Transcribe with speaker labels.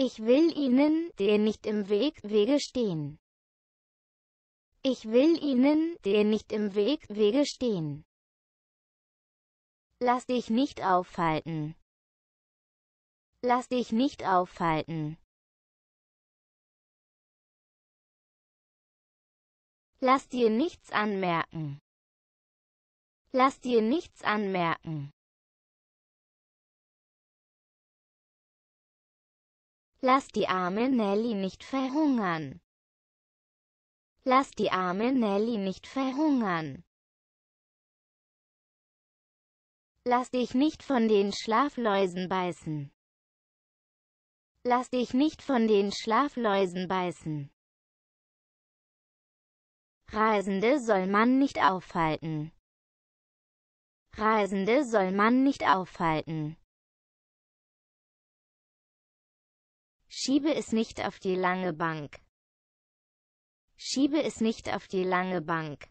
Speaker 1: Ich will ihnen, der nicht im Weg, Wege stehen. Ich will ihnen, der nicht im Weg, Wege stehen. Lass dich nicht aufhalten. Lass dich nicht aufhalten. Lass dir nichts anmerken. Lass dir nichts anmerken. Lass die arme Nelly nicht verhungern. Lass die arme Nelly nicht verhungern. Lass dich nicht von den Schlafläusen beißen. Lass dich nicht von den Schlafläusen beißen. Reisende soll man nicht aufhalten. Reisende soll man nicht aufhalten. Schiebe es nicht auf die lange Bank. Schiebe es nicht auf die lange Bank.